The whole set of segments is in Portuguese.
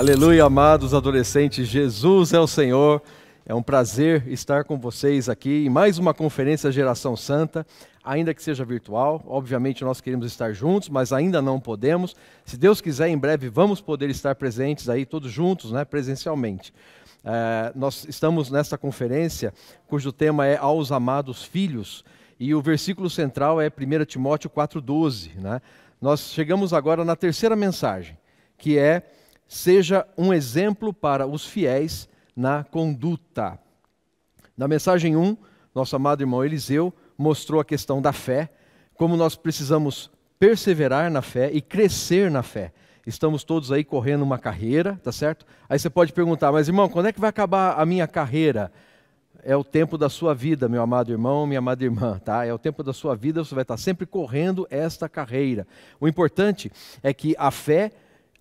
Aleluia, amados adolescentes, Jesus é o Senhor. É um prazer estar com vocês aqui em mais uma conferência Geração Santa, ainda que seja virtual. Obviamente nós queremos estar juntos, mas ainda não podemos. Se Deus quiser, em breve vamos poder estar presentes aí todos juntos, né, presencialmente. É, nós estamos nesta conferência cujo tema é Aos Amados Filhos, e o versículo central é 1 Timóteo 4,12. Né? Nós chegamos agora na terceira mensagem, que é seja um exemplo para os fiéis na conduta. Na mensagem 1, nosso amado irmão Eliseu mostrou a questão da fé, como nós precisamos perseverar na fé e crescer na fé. Estamos todos aí correndo uma carreira, tá certo? Aí você pode perguntar, mas irmão, quando é que vai acabar a minha carreira? É o tempo da sua vida, meu amado irmão, minha amada irmã, tá? É o tempo da sua vida, você vai estar sempre correndo esta carreira. O importante é que a fé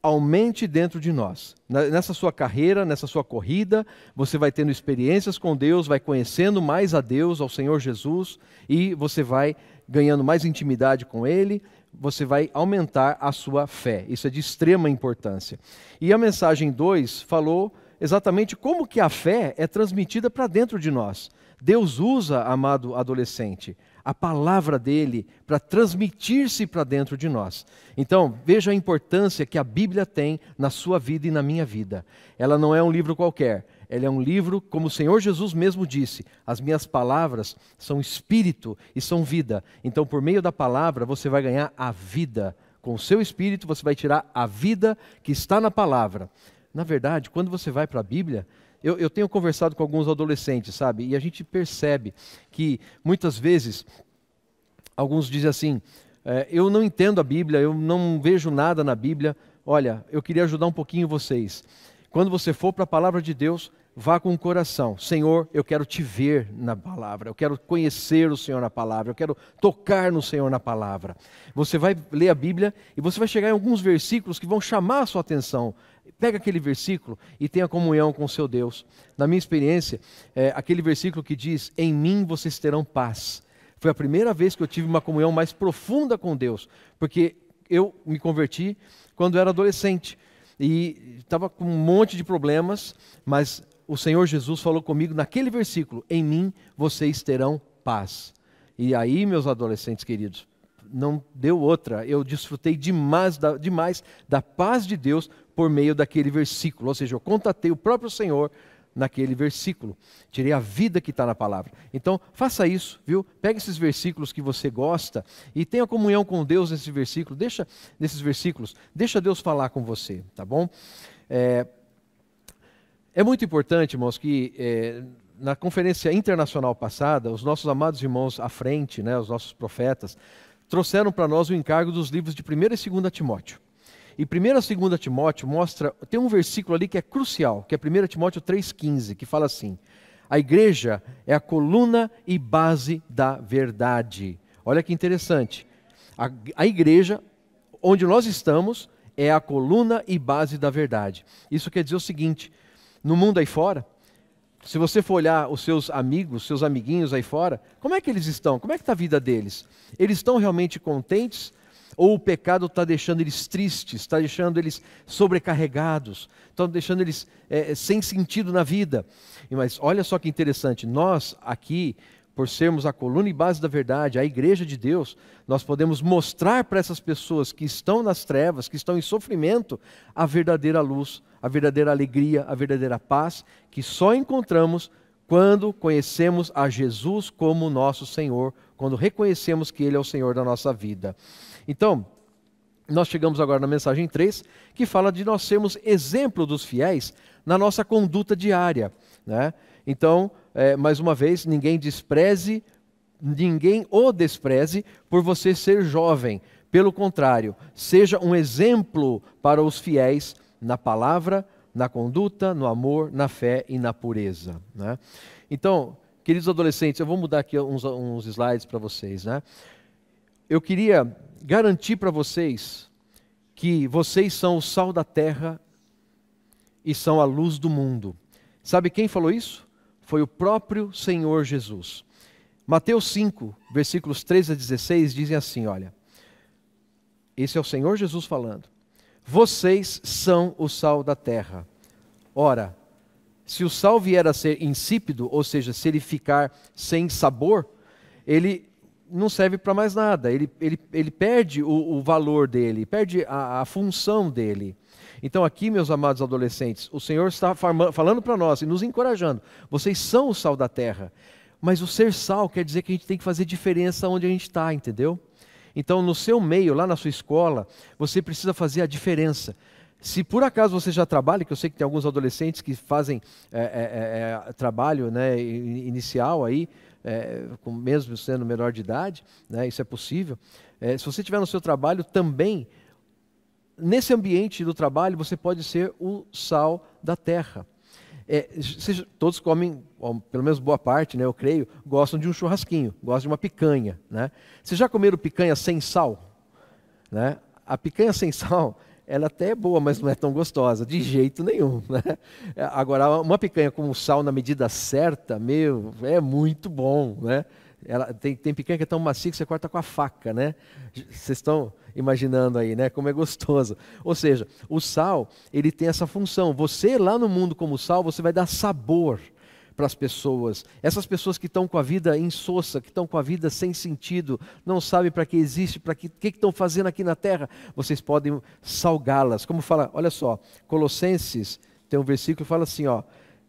aumente dentro de nós. Nessa sua carreira, nessa sua corrida, você vai tendo experiências com Deus, vai conhecendo mais a Deus, ao Senhor Jesus, e você vai ganhando mais intimidade com Ele, você vai aumentar a sua fé. Isso é de extrema importância. E a mensagem 2 falou exatamente como que a fé é transmitida para dentro de nós. Deus usa, amado adolescente, a palavra dele para transmitir-se para dentro de nós. Então, veja a importância que a Bíblia tem na sua vida e na minha vida. Ela não é um livro qualquer, ela é um livro, como o Senhor Jesus mesmo disse: as minhas palavras são espírito e são vida. Então, por meio da palavra, você vai ganhar a vida. Com o seu espírito, você vai tirar a vida que está na palavra. Na verdade, quando você vai para a Bíblia, eu, eu tenho conversado com alguns adolescentes, sabe? E a gente percebe que muitas vezes alguns dizem assim: é, eu não entendo a Bíblia, eu não vejo nada na Bíblia. Olha, eu queria ajudar um pouquinho vocês. Quando você for para a palavra de Deus, vá com o coração. Senhor, eu quero te ver na palavra, eu quero conhecer o Senhor na palavra, eu quero tocar no Senhor na palavra. Você vai ler a Bíblia e você vai chegar em alguns versículos que vão chamar a sua atenção. Pega aquele versículo e tenha comunhão com o seu Deus. Na minha experiência, é aquele versículo que diz: Em mim vocês terão paz. Foi a primeira vez que eu tive uma comunhão mais profunda com Deus, porque eu me converti quando era adolescente e estava com um monte de problemas, mas o Senhor Jesus falou comigo naquele versículo: Em mim vocês terão paz. E aí, meus adolescentes queridos, não deu outra. Eu desfrutei demais da, demais da paz de Deus por meio daquele versículo. Ou seja, eu contatei o próprio Senhor naquele versículo. Tirei a vida que está na palavra. Então, faça isso, viu? Pega esses versículos que você gosta e tenha comunhão com Deus nesse versículo. Deixa nesses versículos, deixa Deus falar com você, tá bom? É, é muito importante, irmãos, que é, na conferência internacional passada, os nossos amados irmãos à frente, né, os nossos profetas, trouxeram para nós o encargo dos livros de 1 e 2 Timóteo. E 1 e 2 Timóteo mostra, tem um versículo ali que é crucial, que é 1 Timóteo 3,15, que fala assim: A igreja é a coluna e base da verdade. Olha que interessante. A, a igreja, onde nós estamos, é a coluna e base da verdade. Isso quer dizer o seguinte: no mundo aí fora, se você for olhar os seus amigos, seus amiguinhos aí fora, como é que eles estão? Como é que está a vida deles? Eles estão realmente contentes? Ou o pecado está deixando eles tristes, está deixando eles sobrecarregados, está deixando eles é, sem sentido na vida? Mas olha só que interessante, nós aqui por sermos a coluna e base da verdade, a igreja de Deus, nós podemos mostrar para essas pessoas que estão nas trevas, que estão em sofrimento, a verdadeira luz, a verdadeira alegria, a verdadeira paz, que só encontramos quando conhecemos a Jesus como nosso Senhor, quando reconhecemos que Ele é o Senhor da nossa vida. Então, nós chegamos agora na mensagem 3, que fala de nós sermos exemplo dos fiéis na nossa conduta diária. Né? Então, é, mais uma vez, ninguém despreze, ninguém o despreze por você ser jovem. Pelo contrário, seja um exemplo para os fiéis na palavra, na conduta, no amor, na fé e na pureza. Né? Então, queridos adolescentes, eu vou mudar aqui uns, uns slides para vocês. Né? Eu queria garantir para vocês que vocês são o sal da terra e são a luz do mundo. Sabe quem falou isso? foi o próprio Senhor Jesus. Mateus 5, versículos 3 a 16 dizem assim: olha, esse é o Senhor Jesus falando. Vocês são o sal da terra. Ora, se o sal vier a ser insípido, ou seja, se ele ficar sem sabor, ele não serve para mais nada, ele, ele, ele perde o, o valor dele, perde a, a função dele. Então, aqui, meus amados adolescentes, o Senhor está falando para nós e nos encorajando: vocês são o sal da terra. Mas o ser sal quer dizer que a gente tem que fazer diferença onde a gente está, entendeu? Então, no seu meio, lá na sua escola, você precisa fazer a diferença. Se por acaso você já trabalha, que eu sei que tem alguns adolescentes que fazem é, é, é, trabalho né, inicial aí, eh, com, mesmo sendo menor de idade, né, isso é possível. Eh, se você tiver no seu trabalho também nesse ambiente do trabalho, você pode ser o sal da terra. É, todos comem, pelo menos boa parte, né, eu creio, gostam de um churrasquinho, gostam de uma picanha. Né? Vocês já comeram picanha sem sal? Né? A picanha sem sal, ela até é boa, mas não é tão gostosa, de jeito nenhum. Né? Agora, uma picanha com sal na medida certa, meu, é muito bom. Né? Ela, tem, tem picanha que é tão macia que você corta com a faca, né? Vocês estão imaginando aí, né? Como é gostoso. Ou seja, o sal, ele tem essa função. Você lá no mundo como sal, você vai dar sabor para as pessoas. Essas pessoas que estão com a vida insossa, que estão com a vida sem sentido, não sabem para que existe, para que que estão fazendo aqui na terra, vocês podem salgá-las. Como fala, olha só, Colossenses tem um versículo que fala assim, ó,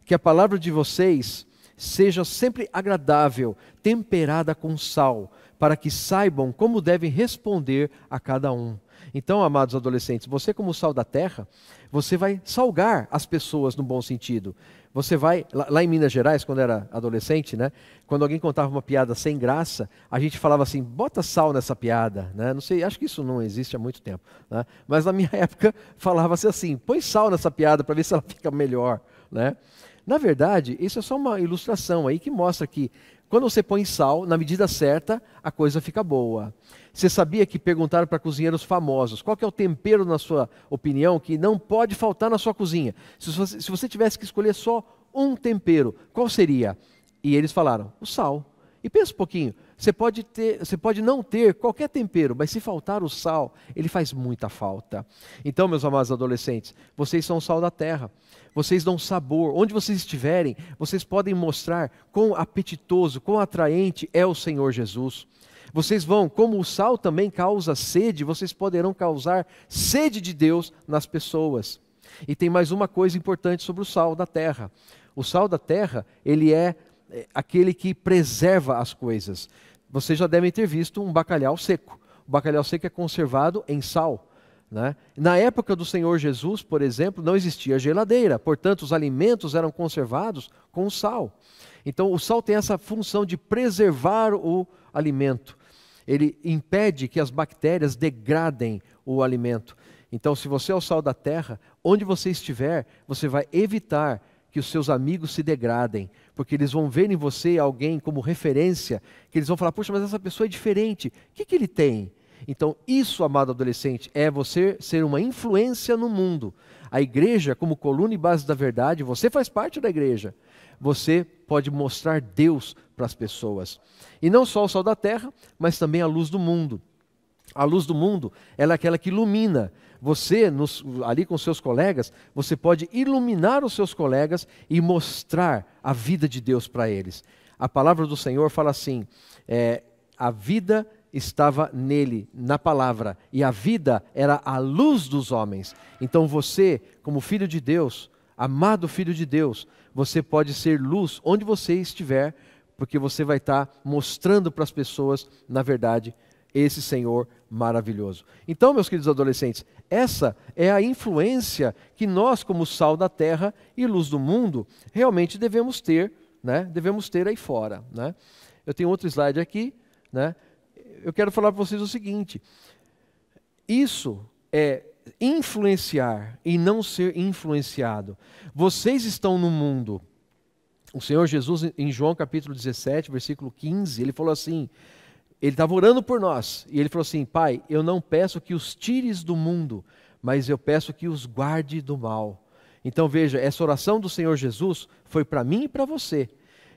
que a palavra de vocês seja sempre agradável, temperada com sal, para que saibam como devem responder a cada um. Então, amados adolescentes, você, como sal da terra, você vai salgar as pessoas no bom sentido. Você vai, lá em Minas Gerais, quando era adolescente, né? Quando alguém contava uma piada sem graça, a gente falava assim, bota sal nessa piada, né? Não sei, acho que isso não existe há muito tempo, né? Mas na minha época falava-se assim, põe sal nessa piada para ver se ela fica melhor, né? Na verdade, isso é só uma ilustração aí que mostra que quando você põe sal na medida certa, a coisa fica boa. Você sabia que perguntaram para cozinheiros famosos qual é o tempero, na sua opinião, que não pode faltar na sua cozinha? Se você, se você tivesse que escolher só um tempero, qual seria? E eles falaram: o sal. E pensa um pouquinho, você pode, ter, você pode não ter qualquer tempero, mas se faltar o sal, ele faz muita falta. Então, meus amados adolescentes, vocês são o sal da terra. Vocês dão sabor. Onde vocês estiverem, vocês podem mostrar quão apetitoso, quão atraente é o Senhor Jesus. Vocês vão, como o sal também causa sede, vocês poderão causar sede de Deus nas pessoas. E tem mais uma coisa importante sobre o sal da terra. O sal da terra, ele é, é aquele que preserva as coisas vocês já devem ter visto um bacalhau seco. O bacalhau seco é conservado em sal. Né? Na época do Senhor Jesus, por exemplo, não existia geladeira, portanto, os alimentos eram conservados com sal. Então, o sal tem essa função de preservar o alimento. Ele impede que as bactérias degradem o alimento. Então, se você é o sal da terra, onde você estiver, você vai evitar que os seus amigos se degradem, porque eles vão ver em você alguém como referência, que eles vão falar: puxa, mas essa pessoa é diferente, o que, que ele tem? Então, isso, amado adolescente, é você ser uma influência no mundo. A igreja, como coluna e base da verdade, você faz parte da igreja. Você pode mostrar Deus para as pessoas. E não só o sol da terra, mas também a luz do mundo. A luz do mundo, ela é aquela que ilumina, você, nos, ali com seus colegas, você pode iluminar os seus colegas e mostrar a vida de Deus para eles. A palavra do Senhor fala assim: é, a vida estava nele, na palavra, e a vida era a luz dos homens. Então você, como filho de Deus, amado filho de Deus, você pode ser luz onde você estiver, porque você vai estar tá mostrando para as pessoas, na verdade, esse Senhor maravilhoso. Então, meus queridos adolescentes, essa é a influência que nós, como sal da terra e luz do mundo, realmente devemos ter, né? devemos ter aí fora. Né? Eu tenho outro slide aqui. Né? Eu quero falar para vocês o seguinte: isso é influenciar e não ser influenciado. Vocês estão no mundo. O Senhor Jesus, em João capítulo 17, versículo 15, ele falou assim: ele estava orando por nós e ele falou assim: Pai, eu não peço que os tires do mundo, mas eu peço que os guarde do mal. Então veja, essa oração do Senhor Jesus foi para mim e para você.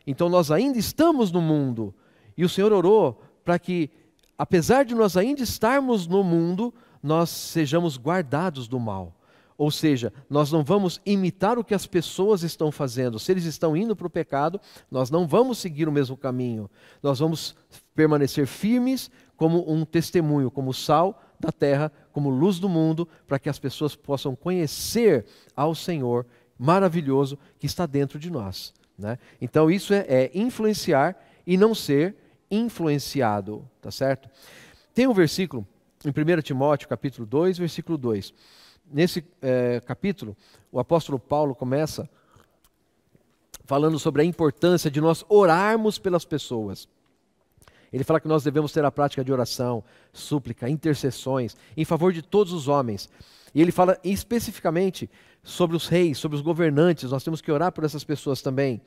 Então nós ainda estamos no mundo e o Senhor orou para que, apesar de nós ainda estarmos no mundo, nós sejamos guardados do mal. Ou seja, nós não vamos imitar o que as pessoas estão fazendo. Se eles estão indo para o pecado, nós não vamos seguir o mesmo caminho. Nós vamos permanecer firmes como um testemunho, como sal da terra, como luz do mundo, para que as pessoas possam conhecer ao Senhor maravilhoso que está dentro de nós. Né? Então, isso é, é influenciar e não ser influenciado, tá certo? Tem um versículo em 1 Timóteo, capítulo 2, versículo 2 nesse é, capítulo, o apóstolo Paulo começa falando sobre a importância de nós orarmos pelas pessoas. Ele fala que nós devemos ter a prática de oração, súplica, intercessões em favor de todos os homens. E ele fala especificamente sobre os reis, sobre os governantes, nós temos que orar por essas pessoas também,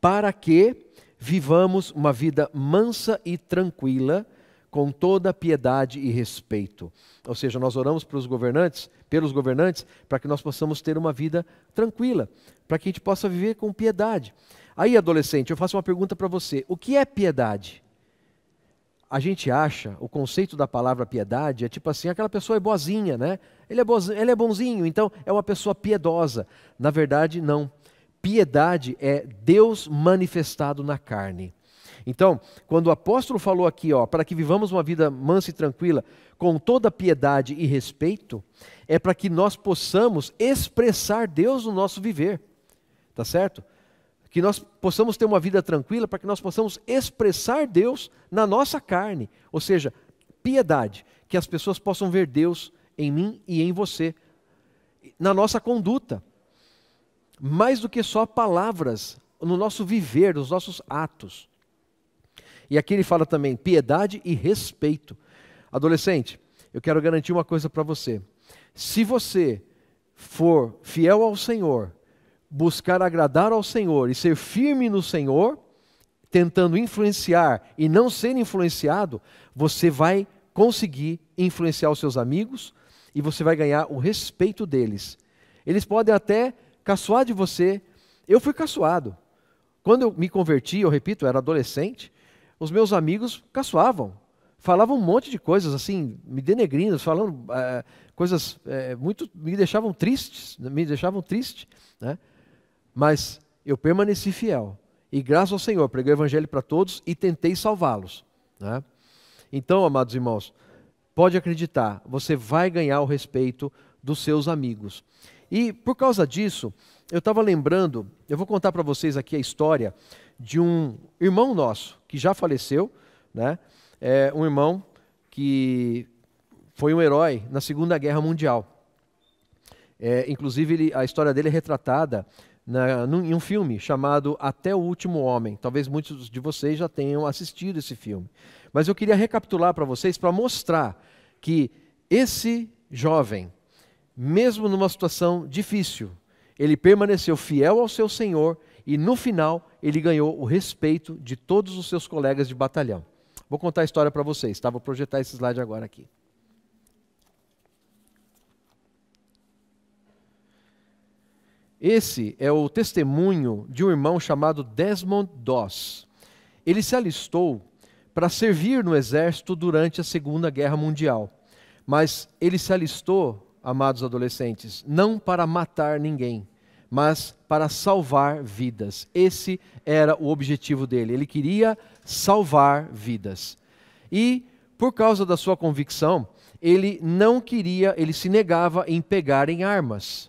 para que vivamos uma vida mansa e tranquila com toda piedade e respeito. Ou seja, nós oramos pelos governantes, pelos governantes, para que nós possamos ter uma vida tranquila, para que a gente possa viver com piedade. Aí, adolescente, eu faço uma pergunta para você: o que é piedade? A gente acha, o conceito da palavra piedade é tipo assim, aquela pessoa é boazinha, né? Ele é, bozinho, ele é bonzinho, então é uma pessoa piedosa. Na verdade, não. Piedade é Deus manifestado na carne. Então, quando o apóstolo falou aqui, ó, para que vivamos uma vida mansa e tranquila, com toda piedade e respeito, é para que nós possamos expressar Deus no nosso viver. Tá certo? Que nós possamos ter uma vida tranquila para que nós possamos expressar Deus na nossa carne, ou seja, piedade, que as pessoas possam ver Deus em mim e em você, na nossa conduta. Mais do que só palavras, no nosso viver, nos nossos atos. E aqui ele fala também piedade e respeito. Adolescente, eu quero garantir uma coisa para você. Se você for fiel ao Senhor, buscar agradar ao Senhor e ser firme no Senhor, tentando influenciar e não ser influenciado, você vai conseguir influenciar os seus amigos e você vai ganhar o respeito deles. Eles podem até caçoar de você. Eu fui caçoado. Quando eu me converti, eu repito, eu era adolescente, os meus amigos caçoavam. Falavam um monte de coisas, assim, me denegrindo, falando é, coisas é, muito. me deixavam tristes, me deixavam triste, né? Mas eu permaneci fiel. E graças ao Senhor, preguei o evangelho para todos e tentei salvá-los. Né? Então, amados irmãos, pode acreditar, você vai ganhar o respeito dos seus amigos. E por causa disso, eu estava lembrando, eu vou contar para vocês aqui a história de um irmão nosso, que já faleceu, né? É um irmão que foi um herói na Segunda Guerra Mundial. É, inclusive, ele, a história dele é retratada na, num, em um filme chamado Até o Último Homem. Talvez muitos de vocês já tenham assistido esse filme. Mas eu queria recapitular para vocês para mostrar que esse jovem, mesmo numa situação difícil, ele permaneceu fiel ao seu Senhor e no final ele ganhou o respeito de todos os seus colegas de batalhão. Vou contar a história para vocês, tá? Vou projetar esse slide agora aqui. Esse é o testemunho de um irmão chamado Desmond Doss. Ele se alistou para servir no exército durante a Segunda Guerra Mundial. Mas ele se alistou, amados adolescentes, não para matar ninguém, mas para salvar vidas. Esse era o objetivo dele. Ele queria salvar vidas. E por causa da sua convicção, ele não queria, ele se negava em pegar em armas.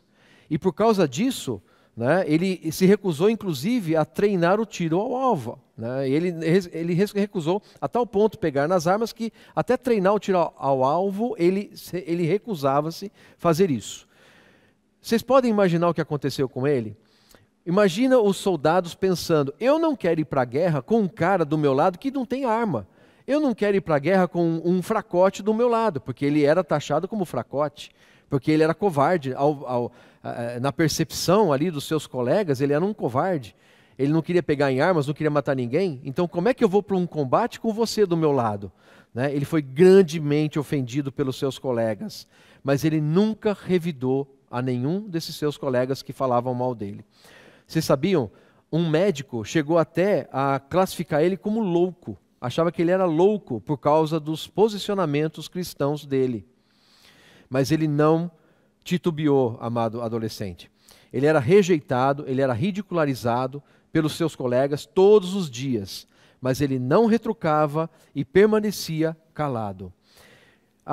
E por causa disso, né, ele se recusou inclusive a treinar o tiro ao alvo. Né? Ele, ele recusou a tal ponto pegar nas armas que até treinar o tiro ao alvo, ele, ele recusava-se fazer isso. Vocês podem imaginar o que aconteceu com ele? Imagina os soldados pensando: eu não quero ir para a guerra com um cara do meu lado que não tem arma. Eu não quero ir para a guerra com um fracote do meu lado, porque ele era taxado como fracote, porque ele era covarde. Ao, ao, a, na percepção ali dos seus colegas, ele era um covarde. Ele não queria pegar em armas, não queria matar ninguém. Então, como é que eu vou para um combate com você do meu lado? Né? Ele foi grandemente ofendido pelos seus colegas, mas ele nunca revidou a nenhum desses seus colegas que falavam mal dele. Vocês sabiam? Um médico chegou até a classificar ele como louco. Achava que ele era louco por causa dos posicionamentos cristãos dele. Mas ele não titubeou, amado adolescente. Ele era rejeitado, ele era ridicularizado pelos seus colegas todos os dias, mas ele não retrucava e permanecia calado.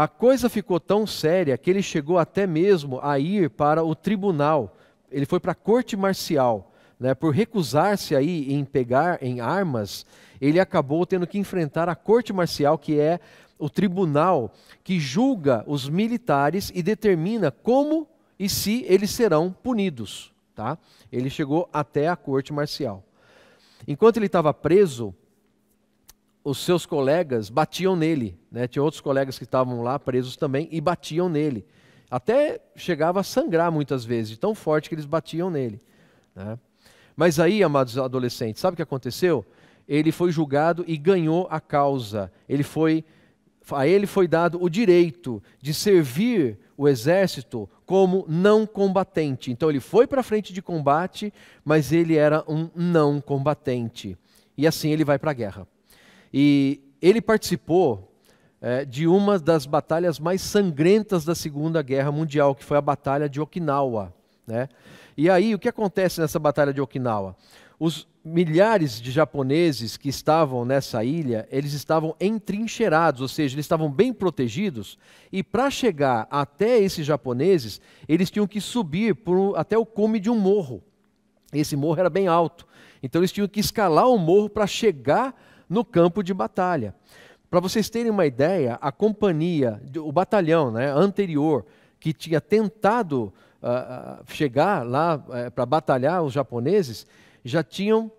A coisa ficou tão séria que ele chegou até mesmo a ir para o tribunal. Ele foi para a corte marcial. Né, por recusar-se aí em pegar em armas, ele acabou tendo que enfrentar a corte marcial, que é o tribunal que julga os militares e determina como e se eles serão punidos. Tá? Ele chegou até a corte marcial. Enquanto ele estava preso, os seus colegas batiam nele. Né? Tinha outros colegas que estavam lá presos também e batiam nele. Até chegava a sangrar muitas vezes, tão forte que eles batiam nele. Né? Mas aí, amados adolescentes, sabe o que aconteceu? Ele foi julgado e ganhou a causa. Ele foi, a ele foi dado o direito de servir o exército como não combatente. Então ele foi para a frente de combate, mas ele era um não combatente. E assim ele vai para a guerra. E ele participou é, de uma das batalhas mais sangrentas da Segunda Guerra Mundial, que foi a Batalha de Okinawa. Né? E aí, o que acontece nessa Batalha de Okinawa? Os milhares de japoneses que estavam nessa ilha, eles estavam entrincheirados, ou seja, eles estavam bem protegidos, e para chegar até esses japoneses, eles tinham que subir por, até o cume de um morro. Esse morro era bem alto. Então eles tinham que escalar o morro para chegar no campo de batalha. Para vocês terem uma ideia, a companhia, o batalhão né, anterior, que tinha tentado uh, chegar lá uh, eh, para batalhar os japoneses, já tinham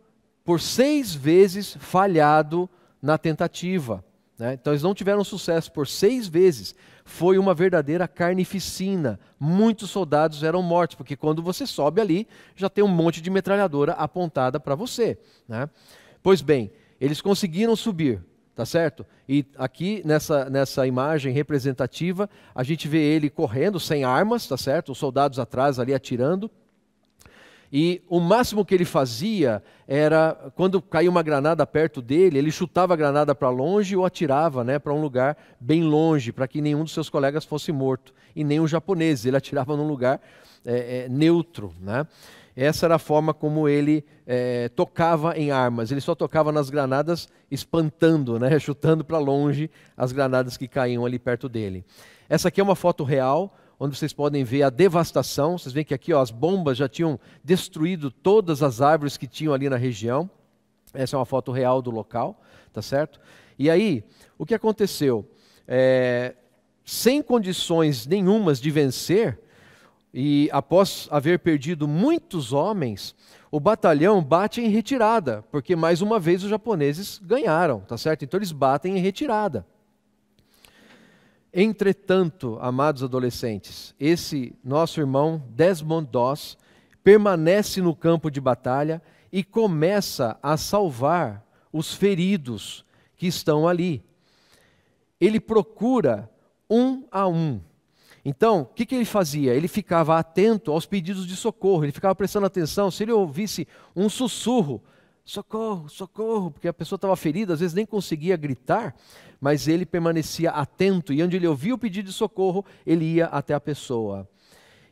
por seis vezes falhado na tentativa. Né? Então eles não tiveram sucesso por seis vezes. Foi uma verdadeira carnificina. Muitos soldados eram mortos, porque quando você sobe ali, já tem um monte de metralhadora apontada para você. Né? Pois bem, eles conseguiram subir, tá certo? E aqui nessa, nessa imagem representativa, a gente vê ele correndo sem armas, tá certo? Os soldados atrás ali atirando. E o máximo que ele fazia era, quando caía uma granada perto dele, ele chutava a granada para longe ou atirava né, para um lugar bem longe, para que nenhum dos seus colegas fosse morto. E nem os japoneses, ele atirava num lugar é, é, neutro. Né? Essa era a forma como ele é, tocava em armas. Ele só tocava nas granadas espantando, né, chutando para longe as granadas que caíam ali perto dele. Essa aqui é uma foto real, onde vocês podem ver a devastação. Vocês veem que aqui ó, as bombas já tinham destruído todas as árvores que tinham ali na região. Essa é uma foto real do local, tá certo? E aí, o que aconteceu? É, sem condições nenhumas de vencer, e após haver perdido muitos homens, o batalhão bate em retirada, porque mais uma vez os japoneses ganharam, tá certo? Então eles batem em retirada. Entretanto, amados adolescentes, esse nosso irmão Desmond Doss permanece no campo de batalha e começa a salvar os feridos que estão ali. Ele procura um a um então, o que, que, ele fazia? Ele ficava atento aos pedidos de socorro, ele ficava prestando atenção. Se ele ouvisse um sussurro, socorro, socorro, porque a pessoa estava ferida, às vezes nem conseguia gritar, mas ele permanecia atento e onde ele ouvia o pedido de socorro, ele ia até a pessoa.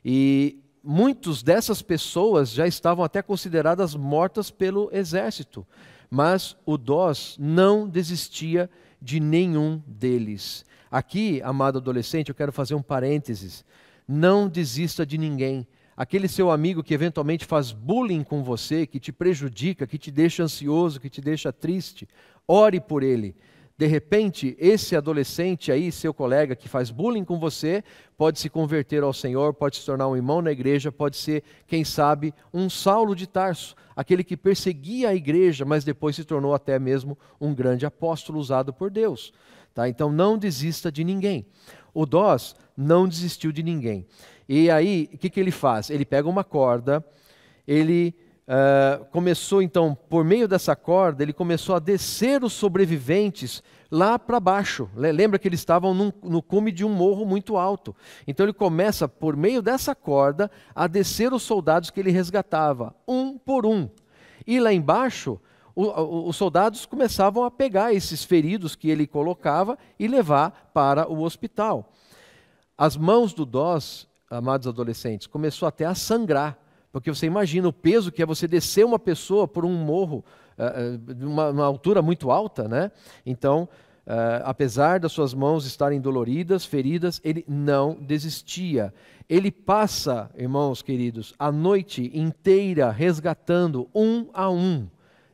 E muitos dessas pessoas já estavam até consideradas mortas pelo exército, mas o Dós não desistia de nenhum deles. Aqui, amado adolescente, eu quero fazer um parênteses. Não desista de ninguém. Aquele seu amigo que eventualmente faz bullying com você, que te prejudica, que te deixa ansioso, que te deixa triste, ore por ele. De repente, esse adolescente aí, seu colega que faz bullying com você, pode se converter ao Senhor, pode se tornar um irmão na igreja, pode ser, quem sabe, um Saulo de Tarso, aquele que perseguia a igreja, mas depois se tornou até mesmo um grande apóstolo usado por Deus. Tá? Então não desista de ninguém. O Dós não desistiu de ninguém. E aí, o que, que ele faz? Ele pega uma corda, ele uh, começou, então, por meio dessa corda, ele começou a descer os sobreviventes lá para baixo. Lembra que eles estavam num, no cume de um morro muito alto. Então ele começa, por meio dessa corda, a descer os soldados que ele resgatava, um por um. E lá embaixo, o, o, os soldados começavam a pegar esses feridos que ele colocava e levar para o hospital. As mãos do Dós, amados adolescentes, começou até a sangrar, porque você imagina o peso que é você descer uma pessoa por um morro, eh, eh, de uh, uma, uma altura muito alta, né? Então, Uh, apesar das suas mãos estarem doloridas, feridas, ele não desistia. Ele passa, irmãos queridos, a noite inteira resgatando um a um.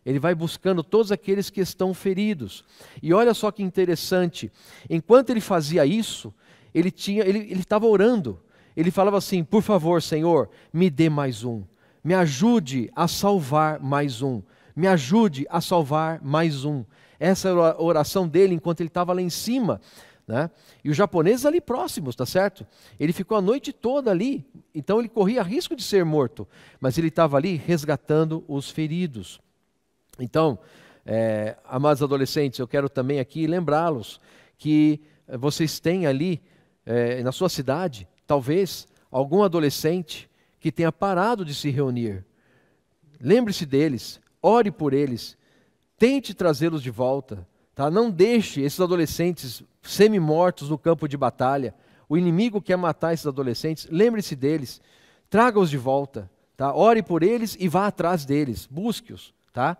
Ele vai buscando todos aqueles que estão feridos. E olha só que interessante: enquanto ele fazia isso, ele tinha, ele estava orando. Ele falava assim: Por favor, Senhor, me dê mais um, me ajude a salvar mais um, me ajude a salvar mais um. Essa era a oração dele enquanto ele estava lá em cima. Né? E os japoneses ali próximos, tá certo? Ele ficou a noite toda ali, então ele corria risco de ser morto, mas ele estava ali resgatando os feridos. Então, é, amados adolescentes, eu quero também aqui lembrá-los que vocês têm ali é, na sua cidade, talvez, algum adolescente que tenha parado de se reunir. Lembre-se deles, ore por eles, tente trazê-los de volta. Tá? Não deixe esses adolescentes semi-mortos no campo de batalha. O inimigo quer matar esses adolescentes, lembre-se deles, traga-os de volta. Tá? Ore por eles e vá atrás deles, busque-os. Tá?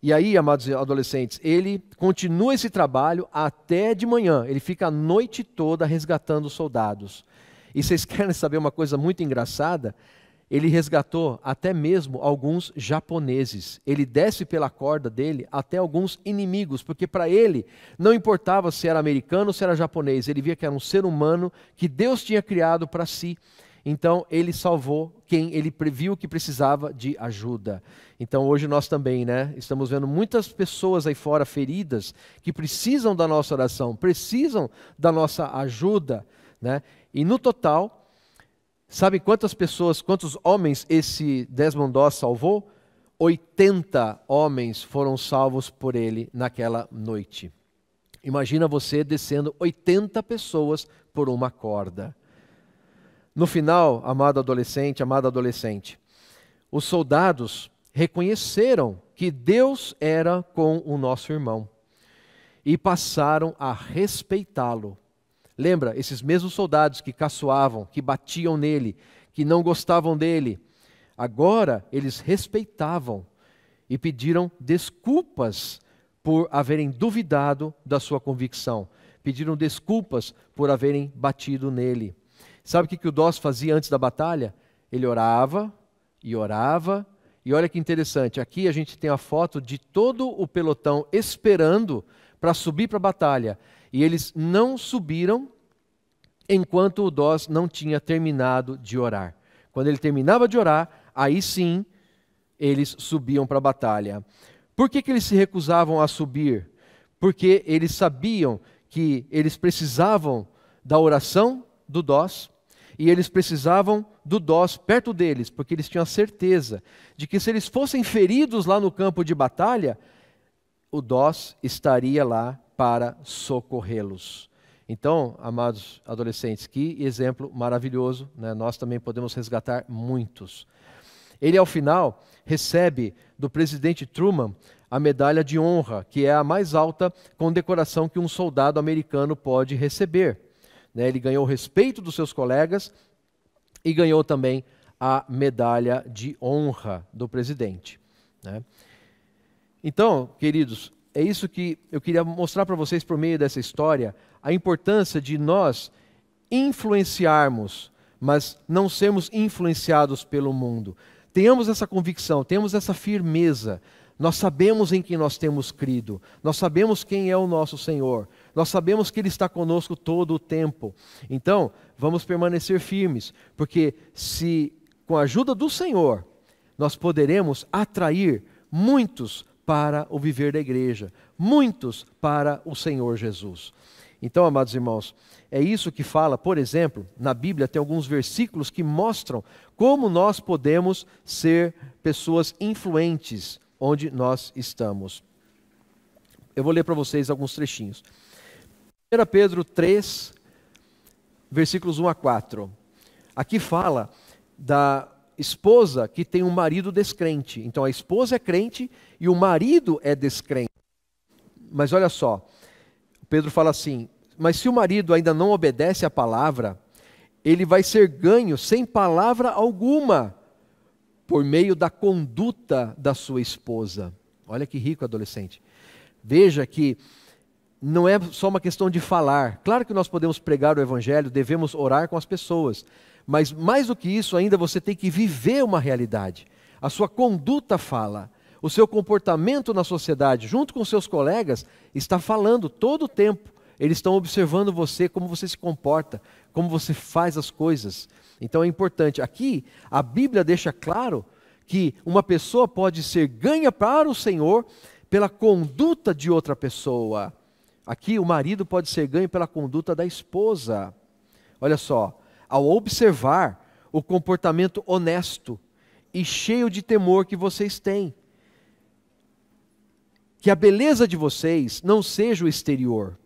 E aí, amados adolescentes, ele continua esse trabalho até de manhã. Ele fica a noite toda resgatando soldados. E vocês querem saber uma coisa muito engraçada? Ele resgatou até mesmo alguns japoneses. Ele desce pela corda dele até alguns inimigos, porque para ele não importava se era americano ou se era japonês. Ele via que era um ser humano que Deus tinha criado para si. Então ele salvou quem ele previu que precisava de ajuda. Então hoje nós também, né, estamos vendo muitas pessoas aí fora feridas que precisam da nossa oração, precisam da nossa ajuda, né? E no total, sabe quantas pessoas, quantos homens esse Desmond Doss salvou? 80 homens foram salvos por ele naquela noite. Imagina você descendo 80 pessoas por uma corda. No final, amado adolescente, amada adolescente, os soldados reconheceram que Deus era com o nosso irmão e passaram a respeitá-lo. Lembra, esses mesmos soldados que caçoavam, que batiam nele, que não gostavam dele, agora eles respeitavam e pediram desculpas por haverem duvidado da sua convicção, pediram desculpas por haverem batido nele. Sabe o que, que o Dós fazia antes da batalha? Ele orava e orava. E olha que interessante, aqui a gente tem a foto de todo o pelotão esperando para subir para a batalha. E eles não subiram enquanto o Dós não tinha terminado de orar. Quando ele terminava de orar, aí sim eles subiam para a batalha. Por que, que eles se recusavam a subir? Porque eles sabiam que eles precisavam da oração do Dós e eles precisavam do Dós perto deles, porque eles tinham a certeza de que se eles fossem feridos lá no campo de batalha, o Dós estaria lá para socorrê-los. Então, amados adolescentes, que exemplo maravilhoso, né? nós também podemos resgatar muitos. Ele, ao final, recebe do presidente Truman a medalha de honra, que é a mais alta condecoração que um soldado americano pode receber. Né? Ele ganhou o respeito dos seus colegas e ganhou também a medalha de honra do presidente. Né? Então, queridos, é isso que eu queria mostrar para vocês por meio dessa história, a importância de nós influenciarmos, mas não sermos influenciados pelo mundo. Tenhamos essa convicção, tenhamos essa firmeza nós sabemos em quem nós temos crido, nós sabemos quem é o nosso Senhor, nós sabemos que Ele está conosco todo o tempo. Então, vamos permanecer firmes, porque se com a ajuda do Senhor nós poderemos atrair muitos para o viver da igreja, muitos para o Senhor Jesus. Então, amados irmãos, é isso que fala, por exemplo, na Bíblia tem alguns versículos que mostram como nós podemos ser pessoas influentes onde nós estamos. Eu vou ler para vocês alguns trechinhos. 1 Pedro 3, versículos 1 a 4. Aqui fala da esposa que tem um marido descrente. Então a esposa é crente e o marido é descrente. Mas olha só, Pedro fala assim: Mas se o marido ainda não obedece à palavra, ele vai ser ganho sem palavra alguma por meio da conduta da sua esposa. Olha que rico adolescente. Veja que não é só uma questão de falar. Claro que nós podemos pregar o evangelho, devemos orar com as pessoas, mas mais do que isso, ainda você tem que viver uma realidade. A sua conduta fala, o seu comportamento na sociedade, junto com seus colegas, está falando todo o tempo. Eles estão observando você, como você se comporta, como você faz as coisas. Então é importante. Aqui, a Bíblia deixa claro que uma pessoa pode ser ganha para o Senhor pela conduta de outra pessoa. Aqui, o marido pode ser ganho pela conduta da esposa. Olha só, ao observar o comportamento honesto e cheio de temor que vocês têm, que a beleza de vocês não seja o exterior,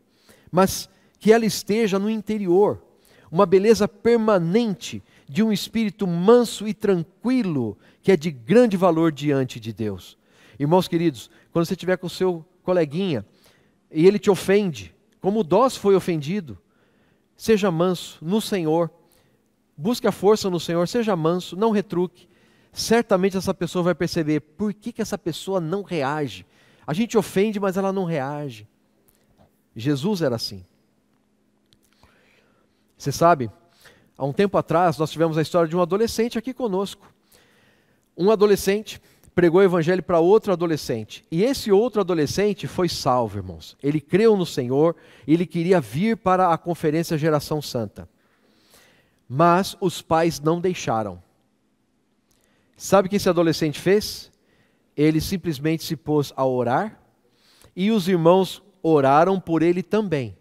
mas que ela esteja no interior, uma beleza permanente de um espírito manso e tranquilo, que é de grande valor diante de Deus. Irmãos queridos, quando você estiver com o seu coleguinha e ele te ofende, como o Dós foi ofendido, seja manso no Senhor, busque a força no Senhor, seja manso, não retruque. Certamente essa pessoa vai perceber por que, que essa pessoa não reage. A gente ofende, mas ela não reage. Jesus era assim. Você sabe, há um tempo atrás nós tivemos a história de um adolescente aqui conosco. Um adolescente pregou o evangelho para outro adolescente. E esse outro adolescente foi salvo, irmãos. Ele creu no Senhor, ele queria vir para a conferência Geração Santa. Mas os pais não deixaram. Sabe o que esse adolescente fez? Ele simplesmente se pôs a orar e os irmãos oraram por ele também.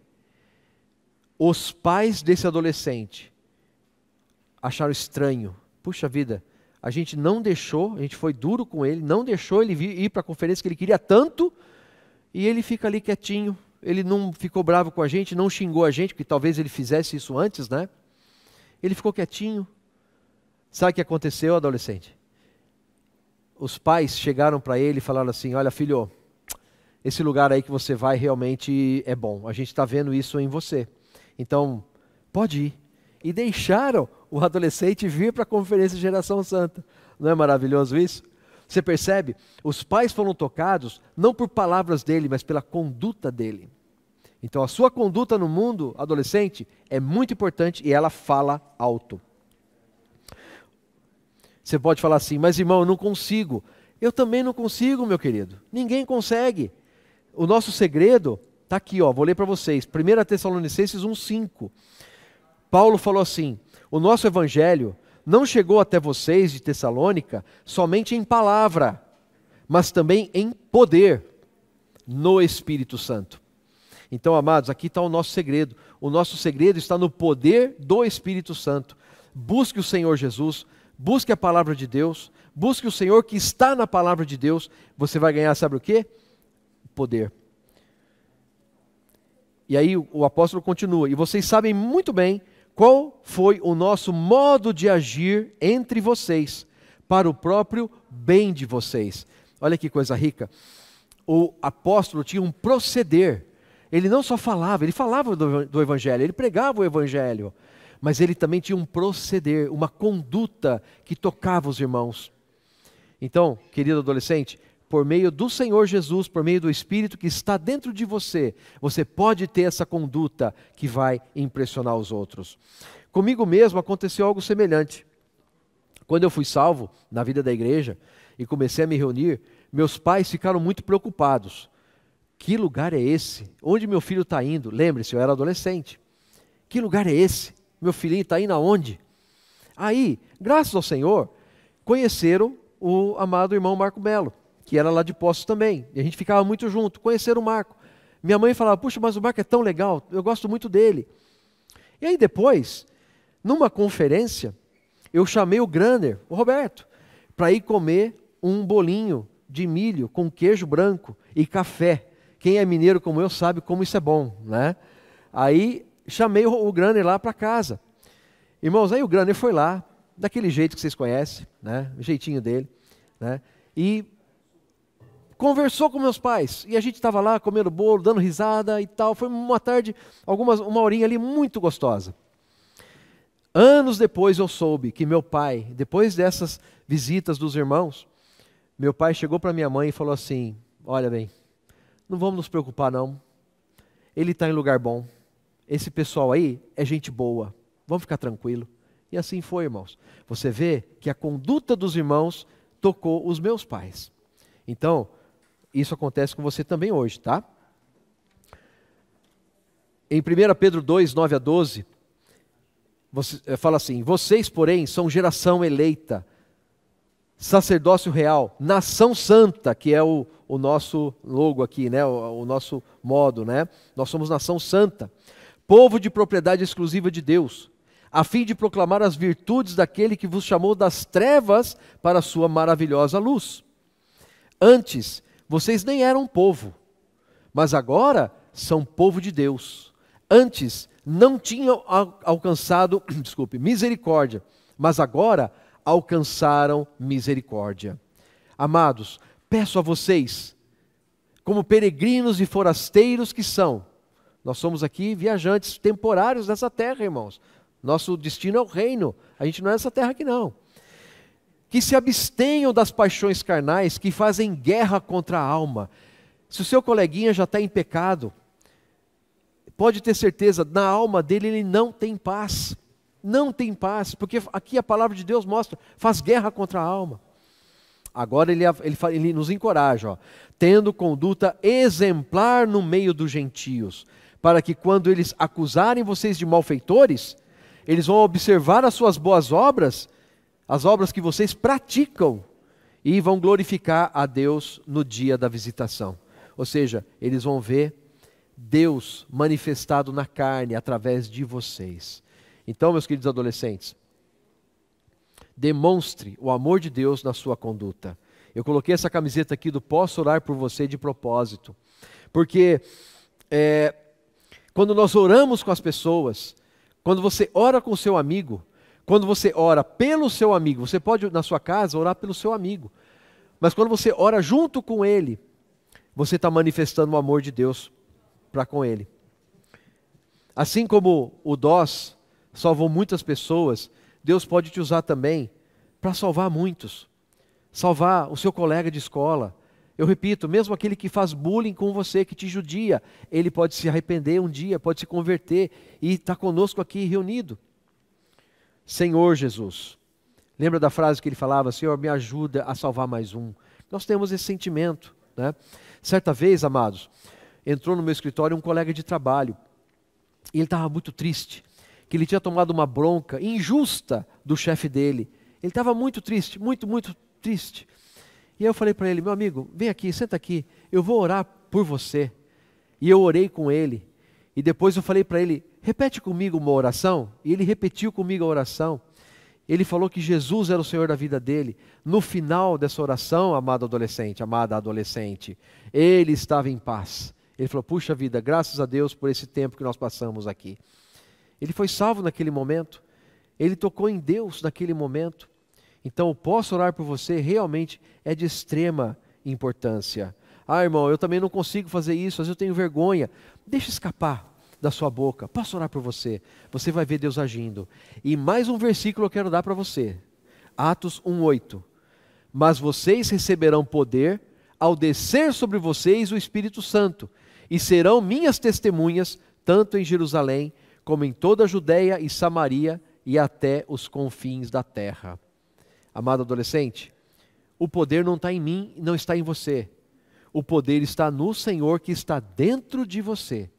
Os pais desse adolescente acharam estranho. Puxa vida, a gente não deixou, a gente foi duro com ele, não deixou ele ir para a conferência que ele queria tanto, e ele fica ali quietinho. Ele não ficou bravo com a gente, não xingou a gente, porque talvez ele fizesse isso antes, né? Ele ficou quietinho. Sabe o que aconteceu, adolescente? Os pais chegaram para ele e falaram assim: Olha, filho, esse lugar aí que você vai realmente é bom. A gente está vendo isso em você. Então, pode ir. E deixaram o adolescente vir para a conferência Geração Santa. Não é maravilhoso isso? Você percebe? Os pais foram tocados não por palavras dele, mas pela conduta dele. Então, a sua conduta no mundo adolescente é muito importante e ela fala alto. Você pode falar assim, mas irmão, eu não consigo. Eu também não consigo, meu querido. Ninguém consegue. O nosso segredo está aqui, ó, vou ler para vocês. 1 Tessalonicenses 1,5. Paulo falou assim: O nosso evangelho não chegou até vocês de Tessalônica somente em palavra, mas também em poder no Espírito Santo. Então, amados, aqui está o nosso segredo. O nosso segredo está no poder do Espírito Santo. Busque o Senhor Jesus, busque a palavra de Deus, busque o Senhor que está na palavra de Deus. Você vai ganhar, sabe o quê? poder. E aí o apóstolo continua: E vocês sabem muito bem qual foi o nosso modo de agir entre vocês, para o próprio bem de vocês. Olha que coisa rica. O apóstolo tinha um proceder. Ele não só falava, ele falava do, do evangelho, ele pregava o evangelho, mas ele também tinha um proceder, uma conduta que tocava os irmãos. Então, querido adolescente, por meio do Senhor Jesus, por meio do Espírito que está dentro de você, você pode ter essa conduta que vai impressionar os outros. Comigo mesmo aconteceu algo semelhante. Quando eu fui salvo na vida da igreja e comecei a me reunir, meus pais ficaram muito preocupados. Que lugar é esse? Onde meu filho está indo? Lembre-se, eu era adolescente. Que lugar é esse? Meu filhinho está indo aonde? Aí, graças ao Senhor, conheceram o amado irmão Marco Melo que era lá de Poços também. E a gente ficava muito junto, conheceram o Marco. Minha mãe falava, puxa, mas o Marco é tão legal, eu gosto muito dele. E aí depois, numa conferência, eu chamei o Graner, o Roberto, para ir comer um bolinho de milho com queijo branco e café. Quem é mineiro como eu sabe como isso é bom, né? Aí chamei o Graner lá para casa. Irmãos, aí o Graner foi lá, daquele jeito que vocês conhecem, né? O jeitinho dele, né? E conversou com meus pais e a gente estava lá comendo bolo, dando risada e tal. Foi uma tarde, algumas, uma horinha ali muito gostosa. Anos depois eu soube que meu pai, depois dessas visitas dos irmãos, meu pai chegou para minha mãe e falou assim: Olha bem, não vamos nos preocupar não. Ele está em lugar bom. Esse pessoal aí é gente boa. Vamos ficar tranquilo. E assim foi, irmãos. Você vê que a conduta dos irmãos tocou os meus pais. Então, isso acontece com você também hoje, tá? Em 1 Pedro 2, 9 a 12, você, eh, fala assim: Vocês, porém, são geração eleita, sacerdócio real, nação santa, que é o, o nosso logo aqui, né? O, o nosso modo, né? Nós somos nação santa, povo de propriedade exclusiva de Deus, a fim de proclamar as virtudes daquele que vos chamou das trevas para a sua maravilhosa luz. Antes, vocês nem eram povo, mas agora são povo de Deus. Antes não tinham alcançado, desculpe, misericórdia, mas agora alcançaram misericórdia. Amados, peço a vocês, como peregrinos e forasteiros que são, nós somos aqui viajantes temporários dessa terra, irmãos. Nosso destino é o reino. A gente não é essa terra aqui, não que se abstenham das paixões carnais que fazem guerra contra a alma. Se o seu coleguinha já está em pecado, pode ter certeza, na alma dele ele não tem paz. Não tem paz, porque aqui a palavra de Deus mostra, faz guerra contra a alma. Agora ele, ele, ele nos encoraja, ó, tendo conduta exemplar no meio dos gentios, para que quando eles acusarem vocês de malfeitores, eles vão observar as suas boas obras as obras que vocês praticam e vão glorificar a Deus no dia da visitação. Ou seja, eles vão ver Deus manifestado na carne através de vocês. Então, meus queridos adolescentes, demonstre o amor de Deus na sua conduta. Eu coloquei essa camiseta aqui do Posso Orar por Você de propósito, porque é, quando nós oramos com as pessoas, quando você ora com seu amigo, quando você ora pelo seu amigo, você pode na sua casa orar pelo seu amigo. Mas quando você ora junto com ele, você está manifestando o amor de Deus para com ele. Assim como o DOS salvou muitas pessoas, Deus pode te usar também para salvar muitos. Salvar o seu colega de escola. Eu repito, mesmo aquele que faz bullying com você, que te judia, ele pode se arrepender um dia, pode se converter e está conosco aqui reunido. Senhor Jesus. Lembra da frase que ele falava: Senhor, me ajuda a salvar mais um. Nós temos esse sentimento. Né? Certa vez, amados, entrou no meu escritório um colega de trabalho e ele estava muito triste, que ele tinha tomado uma bronca injusta do chefe dele. Ele estava muito triste, muito, muito triste. E aí eu falei para ele: meu amigo, vem aqui, senta aqui, eu vou orar por você. E eu orei com ele. E depois eu falei para ele: repete comigo uma oração. E ele repetiu comigo a oração. Ele falou que Jesus era o Senhor da vida dele. No final dessa oração, amado adolescente, amada adolescente, ele estava em paz. Ele falou: Puxa vida, graças a Deus por esse tempo que nós passamos aqui. Ele foi salvo naquele momento. Ele tocou em Deus naquele momento. Então, eu posso orar por você realmente é de extrema importância. Ah, irmão, eu também não consigo fazer isso, às vezes eu tenho vergonha. Deixa escapar da sua boca. Posso orar por você? Você vai ver Deus agindo. E mais um versículo eu quero dar para você. Atos 1:8. Mas vocês receberão poder ao descer sobre vocês o Espírito Santo, e serão minhas testemunhas tanto em Jerusalém como em toda a Judéia e Samaria e até os confins da terra. Amado adolescente, o poder não está em mim, não está em você. O poder está no Senhor que está dentro de você.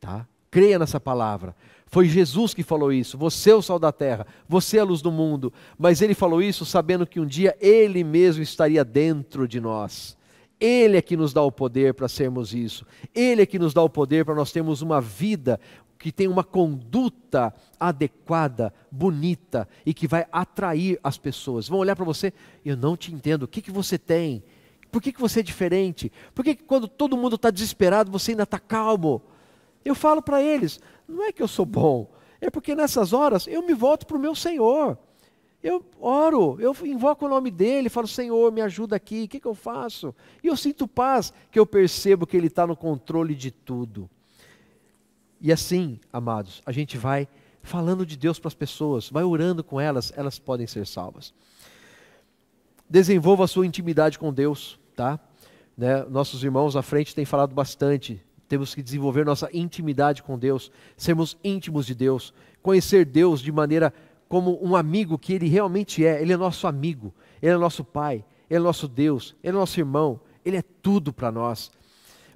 Tá? Creia nessa palavra. Foi Jesus que falou isso. Você é o sal da terra, você é a luz do mundo. Mas ele falou isso sabendo que um dia ele mesmo estaria dentro de nós. Ele é que nos dá o poder para sermos isso. Ele é que nos dá o poder para nós termos uma vida que tem uma conduta adequada, bonita e que vai atrair as pessoas. Vão olhar para você, eu não te entendo, o que, que você tem? Por que, que você é diferente? Por que, que quando todo mundo está desesperado você ainda está calmo? Eu falo para eles: não é que eu sou bom, é porque nessas horas eu me volto para o meu Senhor. Eu oro, eu invoco o nome dele, falo: Senhor, me ajuda aqui, o que, que eu faço? E eu sinto paz, que eu percebo que ele está no controle de tudo. E assim, amados, a gente vai falando de Deus para as pessoas, vai orando com elas, elas podem ser salvas. Desenvolva a sua intimidade com Deus, tá? Né? Nossos irmãos à frente têm falado bastante temos que desenvolver nossa intimidade com Deus, sermos íntimos de Deus, conhecer Deus de maneira como um amigo que Ele realmente é. Ele é nosso amigo, Ele é nosso Pai, Ele é nosso Deus, Ele é nosso irmão, Ele é tudo para nós.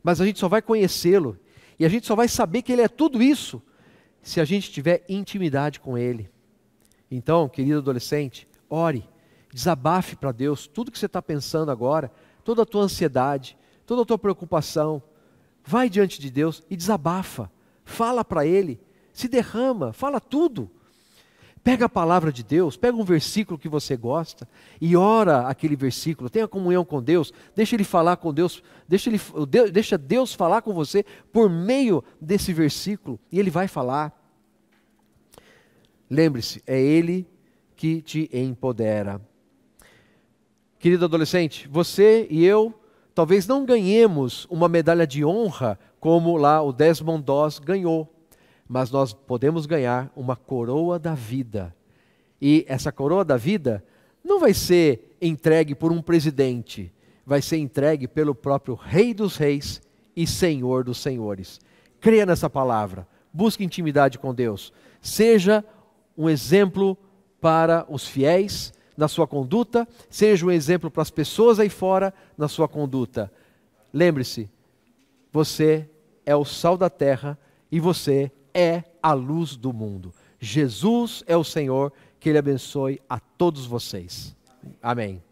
Mas a gente só vai conhecê-lo e a gente só vai saber que Ele é tudo isso se a gente tiver intimidade com Ele. Então, querido adolescente, ore, desabafe para Deus tudo que você está pensando agora, toda a tua ansiedade, toda a tua preocupação Vai diante de Deus e desabafa. Fala para Ele, se derrama, fala tudo. Pega a palavra de Deus, pega um versículo que você gosta e ora aquele versículo, tenha comunhão com Deus, deixa ele falar com Deus, deixa, ele, deixa Deus falar com você por meio desse versículo e ele vai falar. Lembre-se, é ele que te empodera. Querido adolescente, você e eu talvez não ganhemos uma medalha de honra como lá o Desmond Doss ganhou, mas nós podemos ganhar uma coroa da vida. E essa coroa da vida não vai ser entregue por um presidente, vai ser entregue pelo próprio Rei dos Reis e Senhor dos Senhores. Creia nessa palavra, busque intimidade com Deus, seja um exemplo para os fiéis na sua conduta, seja um exemplo para as pessoas aí fora na sua conduta. Lembre-se, você é o sal da terra e você é a luz do mundo. Jesus é o Senhor, que Ele abençoe a todos vocês. Amém.